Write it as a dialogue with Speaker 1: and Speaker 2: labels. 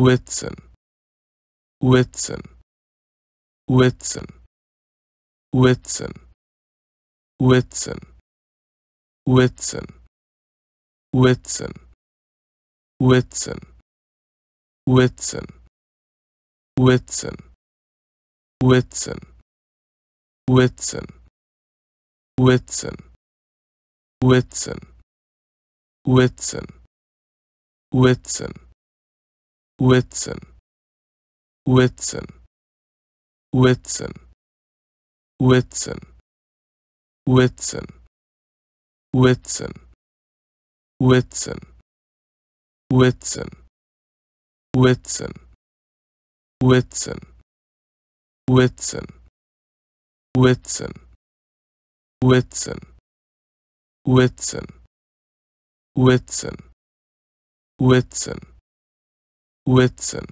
Speaker 1: Whitson, Whitson, Whitson, Whitson, Whitson, Whitson, Whitson, Whitson, Whitson, Whitson, Whitson, Whitson, Whitson, Whitson, Whitson, Whitson. Whitson, Whitson, Whitson, Whitson, Whitson, Whitson, Whitson, Whitson, Whitson, Whitson, Whitson, Whitson, Whitson, Whitson, Whitson, Whitson. Whitson